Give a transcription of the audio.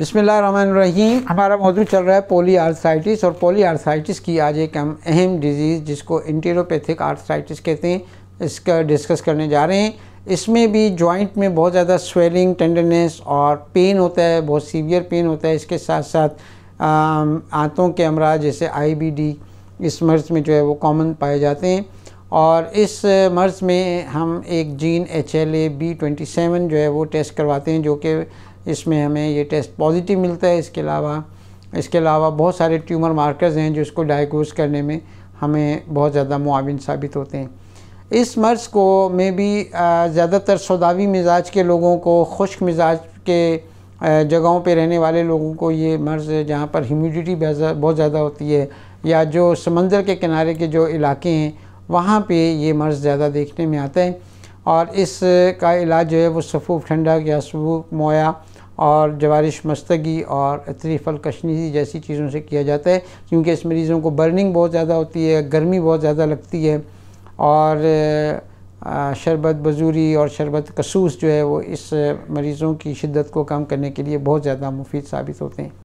बसमीम हमारा मौजूद चल रहा है पोली आर्थसाइटिस और पोली आर्थसाइटिस की आज एक हम अहम डिजीज़ जिसको इंटीरोपैथिक आर्थसाइटिस कहते हैं इसका डिस्कस करने जा रहे हैं इसमें भी जॉइंट में बहुत ज़्यादा स्वेलिंग टेंडरनेस और पेन होता है बहुत सीवियर पेन होता है इसके साथ साथ आंतों के अमराज जैसे आईबीडी इस मर्ज़ में जो है वो कॉमन पाए जाते हैं और इस मर्ज़ में हम एक gene H L A B twenty seven जो है वो टेस्ट करवाते हैं जो कि इसमें हमें ये टेस्ट पॉजिटिव मिलता है इसके अलावा इसके अलावा बहुत सारे ट्यूमर मार्कर्स हैं जो इसको डायग्नोज करने में हमें बहुत ज़्यादा मुआविन साबित होते हैं इस मर्ज़ को में भी ज़्यादातर सौदावी मिजाज के लोगों को खुश्क मिजाज के जगहों पे रहने वाले लोगों को ये मर्ज़ जहाँ पर ह्यूमिडिटी बहुत ज़्यादा होती है या जो समंदर के किनारे के जो इलाके हैं वहाँ पे ये मर्ज़ ज़्यादा देखने में आता है और इसका इलाज जो है वो सफ़ूफ ठंडक या सफ़ूफ मोया और जवारिश मस्तगी और फल कशनी जैसी चीज़ों से किया जाता है क्योंकि इस मरीज़ों को बर्निंग बहुत ज़्यादा होती है गर्मी बहुत ज़्यादा लगती है और शरबत बजूरी और शरबत कसूस जो है वो इस मरीज़ों की शिद्दत को कम करने के लिए बहुत ज़्यादा मुफीद साबित होते हैं